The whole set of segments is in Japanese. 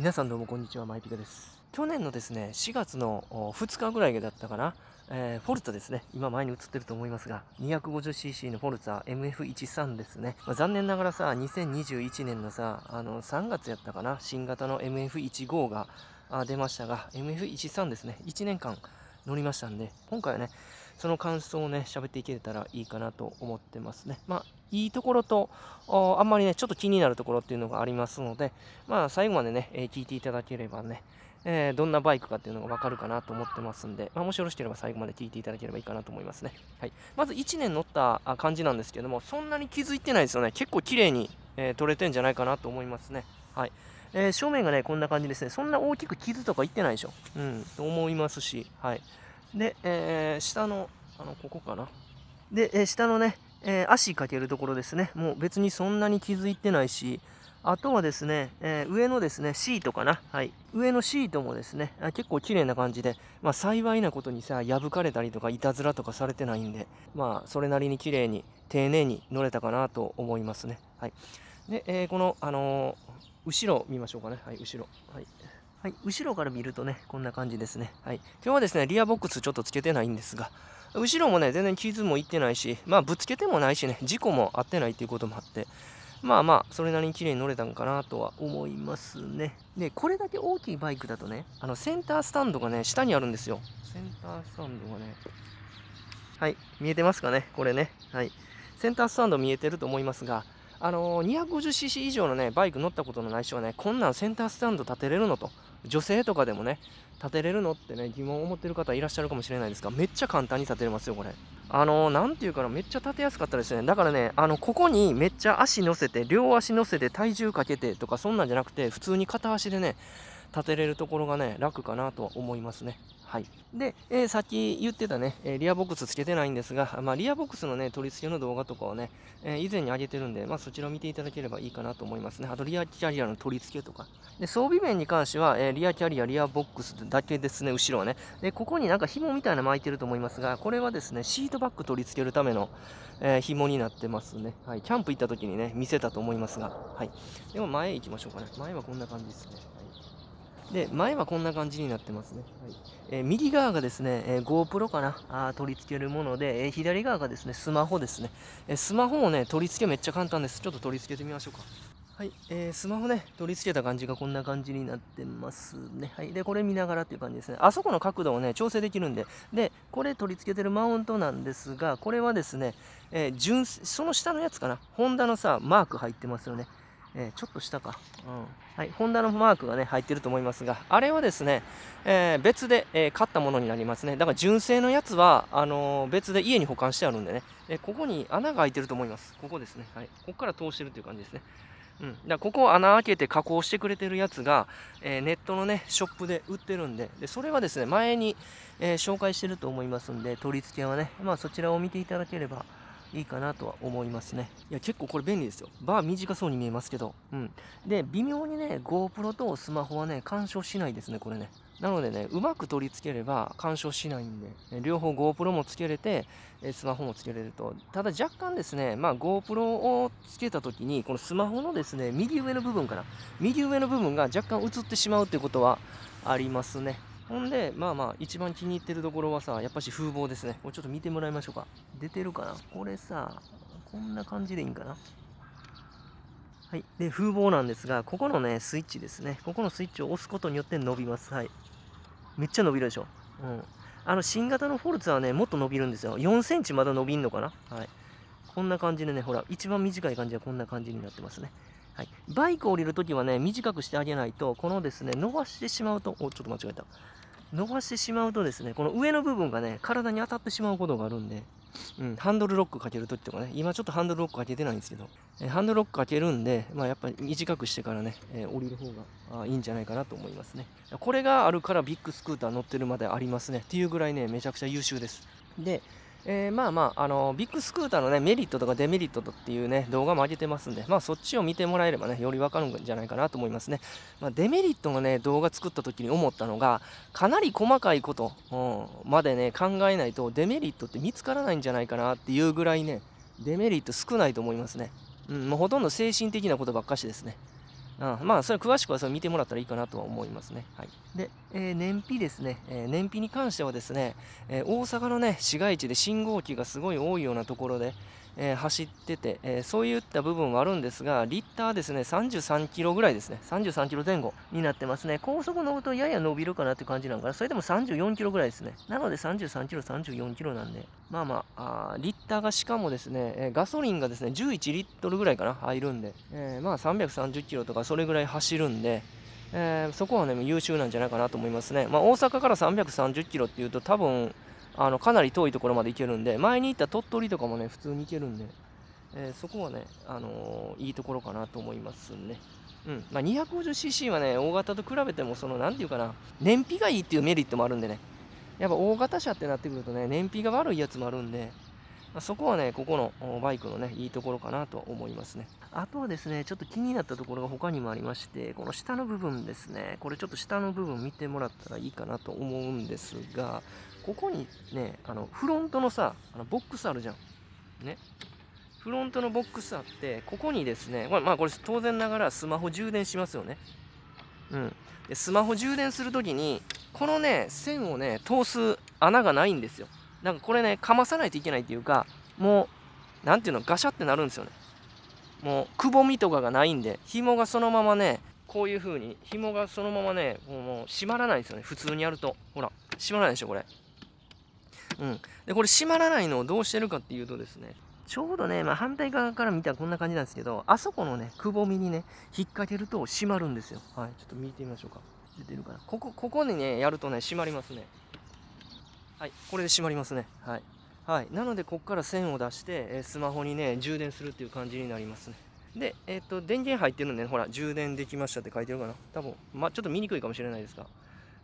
皆さんどうもこんにちは、マイピカです。去年のですね、4月の2日ぐらいだったかな、えー、フォルツァですね、今前に映ってると思いますが、250cc のフォルツァ MF13 ですね。まあ、残念ながらさ、2021年のさ、あの、3月やったかな、新型の MF15 が出ましたが、MF13 ですね、1年間乗りましたんで、今回はね、その感想をね、喋っていけたらいいかなと思ってますね。まあ、いいところと、あんまりね、ちょっと気になるところっていうのがありますので、まあ、最後までね、え聞いていただければね、えー、どんなバイクかっていうのがわかるかなと思ってますんで、まあ、もしよろしければ最後まで聞いていただければいいかなと思いますね。はい。まず1年乗った感じなんですけども、そんなに気づいてないですよね。結構綺麗に、えー、撮れてんじゃないかなと思いますね。はい。えー、正面がね、こんな感じですね。そんな大きく傷とかいってないでしょ。うん、と思いますし、はい。で、えー、下の、あの、ここかな。で、えー、下のね、えー、足かけるところですね。もう別にそんなに気づいてないし、あとはですね、えー、上のですね、シートかな。はい。上のシートもですね、あ結構綺麗な感じで、まあ幸いなことにさ、破かれたりとかいたずらとかされてないんで、まあそれなりに綺麗に、丁寧に乗れたかなと思いますね。はい。で、えー、この、あのー、後ろ見ましょうかね。はい、後ろ。はい。はい、後ろから見るとね、こんな感じですね。はい。今日はですね、リアボックスちょっとつけてないんですが、後ろもね、全然傷もいってないし、まあ、ぶつけてもないしね、事故もあってないっていうこともあって、まあまあ、それなりに綺麗に乗れたんかなとは思いますね。で、これだけ大きいバイクだとね、あの、センタースタンドがね、下にあるんですよ。センタースタンドがね、はい、見えてますかね、これね。はい。センタースタンド見えてると思いますが、あのー、250cc 以上のね、バイク乗ったことのない人はね、こんなんセンタースタンド立てれるのと。女性とかでもね立てれるのってね疑問を持ってる方いらっしゃるかもしれないですがめっちゃ簡単に立てれますよこれあの何、ー、て言うかなめっちゃ立てやすかったですねだからねあのここにめっちゃ足乗せて両足乗せて体重かけてとかそんなんじゃなくて普通に片足でね立てれるところがね楽かなとは思いますねはい。で、えー、さっき言ってたね、えリアボックスつけてないんですが、まあ、リアボックスのね、取り付けの動画とかをね、えー、以前に上げてるんで、まあ、そちらを見ていただければいいかなと思いますね。あと、リアキャリアの取り付けとか。で、装備面に関しては、えー、リアキャリア、リアボックスだけですね、後ろはね。で、ここになんか紐みたいな巻いてると思いますが、これはですね、シートバッグ取り付けるための、えー、紐になってますね。はい。キャンプ行った時にね、見せたと思いますが、はい。でも前行きましょうかね。前はこんな感じですね。で前はこんな感じになってますね、はいえー、右側がですね、えー、GoPro かなあ取り付けるもので、えー、左側がですねスマホですね、えスマホをね取り付けめっちゃ簡単ですちょっと取り付けてみましょうかはい、えー、スマホね、取り付けた感じがこんな感じになってますね。はい。で、これ見ながらっていう感じですね。あそこの角度をね、調整できるんで。で、これ取り付けてるマウントなんですが、これはですね、えー、純、その下のやつかな。ホンダのさ、マーク入ってますよね。えー、ちょっと下か、うんはい、ホンダのマークがね入ってると思いますがあれはですね、えー、別で、えー、買ったものになりますねだから純正のやつはあの別で家に保管してあるんでね、えここに穴が開いてると思いますここですね、はい、ここから通してるという感じですねうん、だここ穴開けて加工してくれてるやつが、えー、ネットのねショップで売ってるんででそれはですね前に、えー、紹介してると思いますんで取り付けはね、まあ、そちらを見ていただければいいかなとは思いますねいや結構これ便利ですよバー短そうに見えますけどうんで微妙にね GoPro とスマホはね干渉しないですねこれねなのでねうまく取り付ければ干渉しないんで両方 GoPro もつけれてスマホもつけれるとただ若干ですねまあ GoPro をつけた時にこのスマホのですね右上の部分かな。右上の部分が若干映ってしまうってことはありますねほんで、まあまあ、一番気に入ってるところはさ、やっぱし風貌ですね。これちょっと見てもらいましょうか。出てるかなこれさ、こんな感じでいいんかなはい。で、風貌なんですが、ここのね、スイッチですね。ここのスイッチを押すことによって伸びます。はい。めっちゃ伸びるでしょ。うん。あの、新型のフォルツはね、もっと伸びるんですよ。4センチまだ伸びんのかなはい。こんな感じでね、ほら、一番短い感じはこんな感じになってますね。はい、バイクを降りるときはね、短くしてあげないと、このですね、伸ばしてしまうと、お、ちょっと間違えた。伸ばしてしまうとですね、この上の部分がね、体に当たってしまうことがあるんで、うん、ハンドルロックかけるときとかね、今ちょっとハンドルロックかけてないんですけど、えハンドルロックかけるんで、まあ、やっぱり短くしてからね、えー、降りる方がいいんじゃないかなと思いますね。これがあるからビッグスクーター乗ってるまでありますね。っていうぐらいね、めちゃくちゃ優秀です。で、えー、まあまあ、あのビッグスクーターのね、メリットとかデメリットっていうね、動画も上げてますんで、まあそっちを見てもらえればね、よりわかるんじゃないかなと思いますね。まあ、デメリットがね、動画作った時に思ったのが、かなり細かいこと、うん、までね、考えないと、デメリットって見つからないんじゃないかなっていうぐらいね、デメリット少ないと思いますね。うん、もうほとんど精神的なことばっかしですね。うん、まあそれ詳しくはそれ見てもらったらいいかなとは思いますね。はい、で、えー、燃費ですね、えー、燃費に関してはですね、えー、大阪のね市街地で信号機がすごい多いようなところで、えー、走ってて、えー、そういった部分はあるんですが、リッターですね、33キロぐらいですね、33キロ前後になってますね。高速乗るとやや伸びるかなって感じなんかな、それでも34キロぐらいですね。なので33キロ、34キロなんで、まあまあ、あリッターがしかもですね、えガソリンがですね、11リットルぐらいかな、入るんで、えー、まあ330キロとかそれぐらい走るんで、えー、そこはね、優秀なんじゃないかなと思いますね。まあ、大阪から330キロっていうと、多分、あのかなり遠いところまで行けるんで前に行った鳥取とかもね普通に行けるんで、えー、そこはね、あのー、いいところかなと思いますね。うんまあ、250cc はね大型と比べてもその何て言うかな燃費がいいっていうメリットもあるんでねやっぱ大型車ってなってくるとね燃費が悪いやつもあるんでそこはね、ここのバイクのね、いいところかなと思いますね。あとはですね、ちょっと気になったところが他にもありまして、この下の部分ですね、これちょっと下の部分見てもらったらいいかなと思うんですが、ここにね、あの、フロントのさ、あのボックスあるじゃん。ね。フロントのボックスあって、ここにですね、まあこれ当然ながらスマホ充電しますよね。うん。でスマホ充電するときに、このね、線をね、通す穴がないんですよ。なんかこれね、かまさないといけないっていうか、もう、なんていうの、ガシャってなるんですよね。もう、くぼみとかがないんで、紐がそのままね、こういう風に、紐がそのままね、もう閉まらないんですよね。普通にやると。ほら、閉まらないでしょ、これ。うん。で、これ閉まらないのをどうしてるかっていうとですね、ちょうどね、まあ、反対側から見たらこんな感じなんですけど、あそこのね、くぼみにね、引っ掛けると閉まるんですよ。はい、ちょっと見てみましょうか。出てるかな。ここ、ここにね、やるとね、閉まりますね。はいこれで閉まりますねはいはいなのでここから線を出して、えスマホにね充電するっていう感じになりますねで、えっ、ー、と、電源入ってるのね、ほら、充電できましたって書いてるかな。多分、まちょっと見にくいかもしれないですが。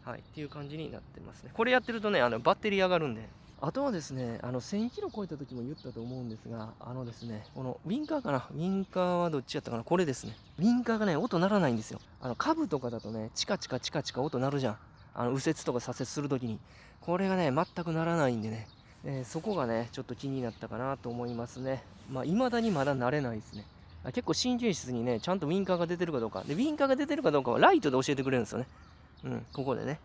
はい、っていう感じになってますね。これやってるとね、あの、バッテリー上がるんで。あとはですね、あの、1000キロ超えた時も言ったと思うんですが、あのですね、この、ウィンカーかなウィンカーはどっちやったかなこれですね。ウィンカーがね、音鳴らないんですよ。あの、カブとかだとね、チカチカチカチカ音鳴るじゃん。あの右折とか左折するときに、これがね、全くならないんでね、えー、そこがね、ちょっと気になったかなと思いますね。まあ、未だにまだ慣れないですね。結構神経質にね、ちゃんとウィンカーが出てるかどうか。で、ウィンカーが出てるかどうかはライトで教えてくれるんですよね。うん、ここでね。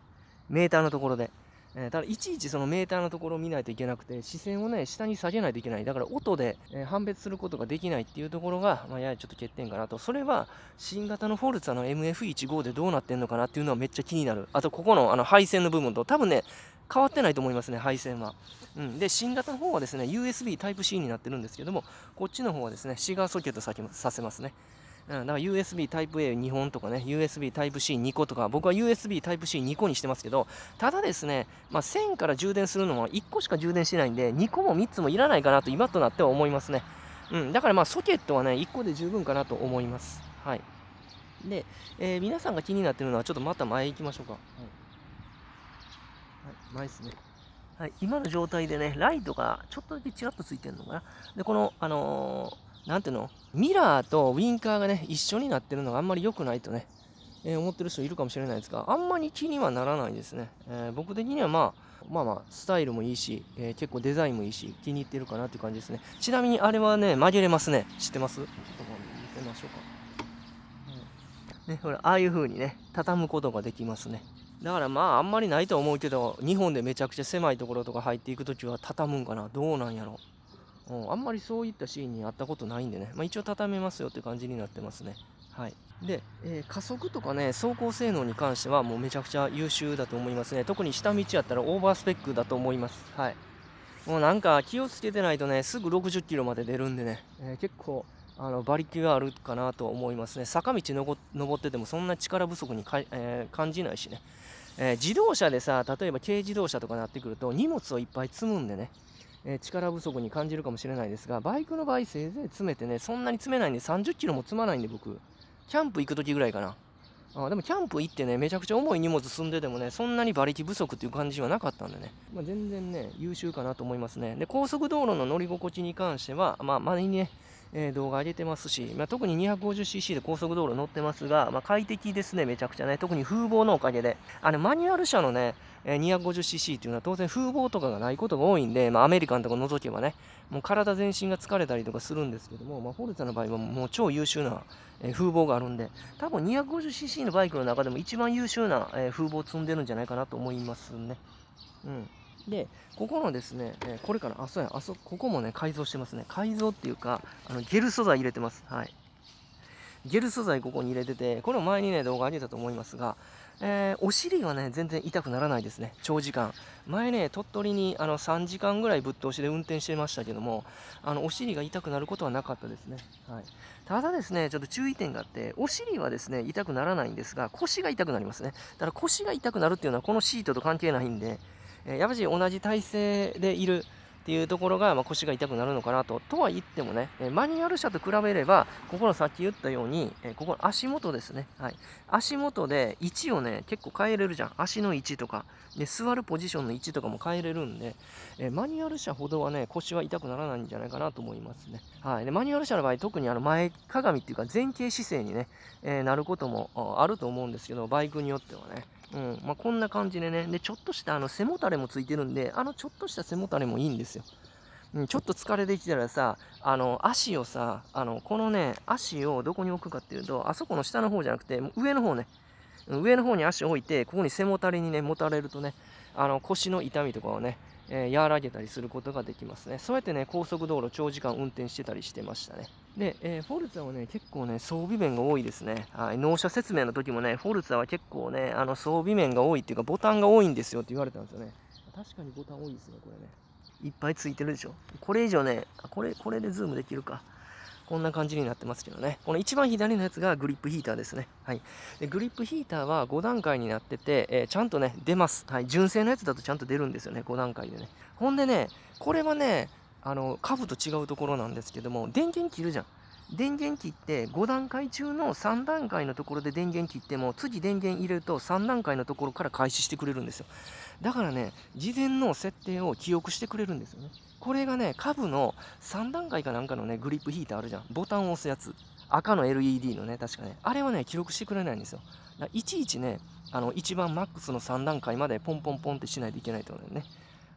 メーターのところで。えー、ただいちいちそのメーターのところを見ないといけなくて、視線をね、下に下げないといけない。だから音で、えー、判別することができないっていうところが、まあ、ややちょっと欠点かなと。それは、新型のフォルツァの MF15 でどうなってんのかなっていうのはめっちゃ気になる。あと、ここのあの配線の部分と、多分ね、変わってないと思いますね、配線は。うん、で、新型の方はですね、USB Type-C になってるんですけども、こっちの方はですね、シガーソケットさせますね。うん、だから USB Type-A2 本とかね、USB Type-C2 個とか、僕は USB Type-C2 個にしてますけど、ただですね、まあ、1000から充電するのは1個しか充電しないんで、2個も3つもいらないかなと今となっては思いますね。うん、だからまあソケットはね、1個で十分かなと思います。はい。で、えー、皆さんが気になってるのは、ちょっとまた前行きましょうか。はい。はい、前ですね。はい、今の状態でね、ライトがちょっとだけちらっとついてるのかな。で、この、あのー何ていうのミラーとウィンカーがね一緒になってるのがあんまり良くないとね、えー、思ってる人いるかもしれないですがあんまり気にはならないですね、えー、僕的には、まあ、まあまあスタイルもいいし、えー、結構デザインもいいし気に入ってるかなっていう感じですねちなみにあれはね紛れますね知ってますちょっと見せましょうか、うん、ね、ほらああいう風にね畳むことができますねだからまああんまりないと思うけど日本でめちゃくちゃ狭いところとか入っていく時は畳むんかなどうなんやろううん、あんまりそういったシーンにあったことないんでね、まあ、一応畳めますよって感じになってますね。はい、で、えー、加速とかね走行性能に関してはもうめちゃくちゃ優秀だと思いますね特に下道やったらオーバースペックだと思いますはいもうなんか気をつけてないとねすぐ60キロまで出るんでね、えー、結構あの馬力があるかなと思いますね坂道の登っててもそんな力不足にか、えー、感じないしね、え自動車でさ例えば軽自動車とかなってくると荷物をいっぱい積むんでねえー、力不足に感じるかもしれないですが、バイクの場合せいぜい詰めてね、そんなに詰めないんで30キロも積まないんで僕、キャンプ行く時ぐらいかな。あでもキャンプ行ってね、めちゃくちゃ重い荷物積んでてもね、そんなに馬力不足っていう感じはなかったんでね、まあ、全然ね、優秀かなと思いますね。で、高速道路の乗り心地に関しては、まあ、まにね、えー、動画上げてますし、まあ、特に 250cc で高速道路乗ってますが、まあ、快適ですね、めちゃくちゃね。特に風貌のおかげで。あの、マニュアル車のね、え 250cc っていうのは当然風防とかがないことが多いんで、まあ、アメリカンとか除けばね、もう体全身が疲れたりとかするんですけども、まあ、フォルツァの場合はもう超優秀な、え風防があるんで、多分 250cc のバイクの中でも一番優秀な、え風防積んでるんじゃないかなと思いますね。うん。で、ここのですね、えこれから、あ、そうや、あそ、ここもね、改造してますね。改造っていうか、あのゲル素材入れてます。はい。ゲル素材ここに入れてて、これも前にね、動画上げたと思いますが、えー、お尻はね、全然痛くならないですね、長時間。前ね、鳥取にあの3時間ぐらいぶっ通しで運転してましたけども、あの、お尻が痛くなることはなかったですね。はい。ただですね、ちょっと注意点があって、お尻はですね、痛くならないんですが、腰が痛くなりますね。から腰が痛くなるっていうのは、このシートと関係ないんで、えー、やっぱり同じ体勢でいる、っていうところが、まあ、腰が痛くなるのかなと。とは言ってもね、えマニュアル車と比べれば、ここのさっき言ったように、えここの足元ですね。はい。足元で位置をね、結構変えれるじゃん。足の位置とか、で座るポジションの位置とかも変えれるんで、えマニュアル車ほどはね、腰は痛くならないんじゃないかなと思いますね。はい。で、マニュアル車の場合、特にあの前かがみっていうか、前傾姿勢にね、えー、なることもあると思うんですけど、バイクによってはね。うんまあ、こんな感じでねでちょっとしたあの背もたれもついてるんであのちょっとした背もたれもいいんですよ、うん、ちょっと疲れてきたらさあの足をさあのこのね足をどこに置くかっていうとあそこの下の方じゃなくて上の方ね上の方に足を置いてここに背もたれにねもたれるとねあの腰の痛みとかをねえー、和らげたりすることができますね。そうやってね、高速道路長時間運転してたりしてましたね。で、えー、フォルツァはね、結構ね、装備面が多いですね。はい、納車説明の時もね、フォルツァは結構ね、あの装備面が多いっていうか、ボタンが多いんですよって言われたんですよね。確かにボタン多いですね、これね。いっぱいついてるでしょ。これ以上ね、これ、これでズームできるか。こんな感じになってますけどね。この一番左のやつがグリップヒーターですね。はい。でグリップヒーターは5段階になってて、えー、ちゃんとね、出ます。はい。純正のやつだとちゃんと出るんですよね。5段階でね。ほんでね、これはね、あの、カ株と違うところなんですけども、電源切るじゃん。電源切って5段階中の3段階のところで電源切っても次電源入れると3段階のところから開始してくれるんですよだからね事前の設定を記憶してくれるんですよねこれがね株の3段階かなんかのねグリップヒーターあるじゃんボタンを押すやつ赤の LED のね確かねあれはね記録してくれないんですよいちいちねあの一番マックスの3段階までポンポンポンってしないといけないと思うね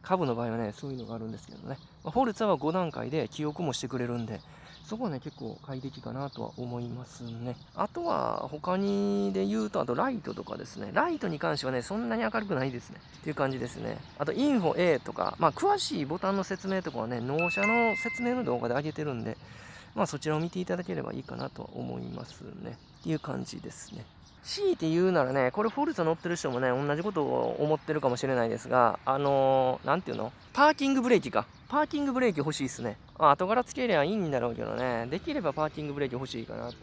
株の場合はねそういうのがあるんですけどね、フォルツァは5段階で記憶もしてくれるんでそこはね、結構快適かなとは思いますね。あとは、他にで言うと、あとライトとかですね。ライトに関してはね、そんなに明るくないですね。っていう感じですね。あと、インフォ A とか、まあ、詳しいボタンの説明とかはね、納車の説明の動画で上げてるんで、まあ、そちらを見ていただければいいかなとは思いますね。っていう感じですね。強いて言うならね、これフォルツ乗ってる人もね、同じことを思ってるかもしれないですが、あのー、なんていうのパーキングブレーキか。パーキングブレーキ欲しいっすね。あ後からつけりゃいいんだろうけどね、できればパーキングブレーキ欲しいかなと。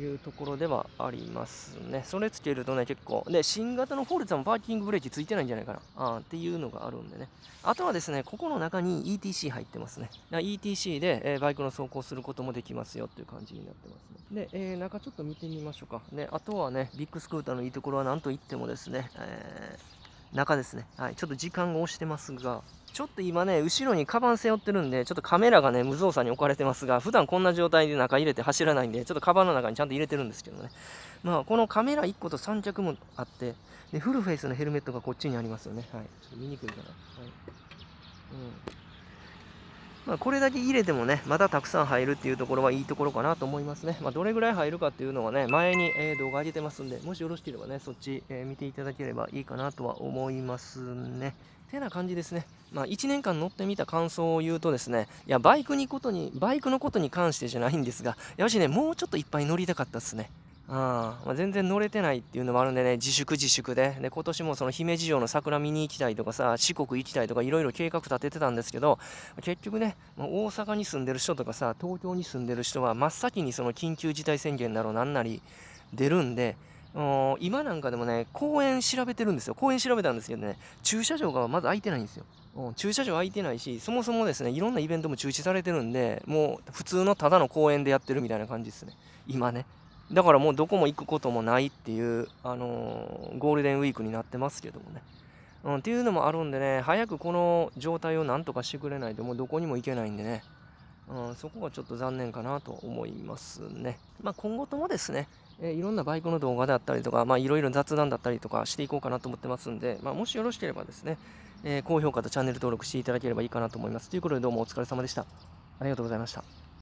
いうところではありますね。それつけるとね、結構。で、新型のフォルツァもパーキングブレーキついてないんじゃないかな。あっていうのがあるんでね。あとはですね、ここの中に ETC 入ってますね。ETC で、えー、バイクの走行することもできますよっていう感じになってますね。で、えー、中ちょっと見てみましょうか。ね、あとはね、ビッグスクーターのいいところはなんといってもですね、えー中ですね。はい。ちょっと時間が押してますが、ちょっと今ね、後ろにカバン背負ってるんで、ちょっとカメラがね、無造作に置かれてますが、普段こんな状態で中入れて走らないんで、ちょっとカバンの中にちゃんと入れてるんですけどね。まあ、このカメラ1個と3着もあって、で、フルフェイスのヘルメットがこっちにありますよね。はい。ちょっと見にくいかな。はい。うん。まあ、これだけ入れてもね、またたくさん入るっていうところはいいところかなと思いますね。まあ、どれぐらい入るかっていうのはね、前に、え動画上げてますんで、もしよろしければね、そっち、え見ていただければいいかなとは思いますね。てな感じですね。まあ、1年間乗ってみた感想を言うとですね、いや、バイクにことに、バイクのことに関してじゃないんですが、やしね、もうちょっといっぱい乗りたかったっすね。まあ、全然乗れてないっていうのもあるんでね自粛自粛でで今年もその姫路城の桜見に行きたいとかさ四国行きたいとかいろいろ計画立ててたんですけど結局ね、まあ、大阪に住んでる人とかさ東京に住んでる人は真っ先にその緊急事態宣言だろうなんなり出るんで今なんかでもね公園調べてるんですよ公園調べたんですけどね駐車場がまず空いてないんですよ駐車場空いてないしそもそもですねいろんなイベントも中止されてるんでもう普通のただの公園でやってるみたいな感じですね今ねだからもうどこも行くこともないっていう、あのー、ゴールデンウィークになってますけどもね。うん、っていうのもあるんでね、早くこの状態をなんとかしてくれないともうどこにも行けないんでね。うん、そこがちょっと残念かなと思いますね。まあ、今後ともですね、えー、いろんなバイクの動画だったりとか、まあ、いろいろ雑談だったりとかしていこうかなと思ってますんで、まあ、もしよろしければですね、えー、高評価とチャンネル登録していただければいいかなと思います。ということでどうもお疲れ様でした。ありがとうございました。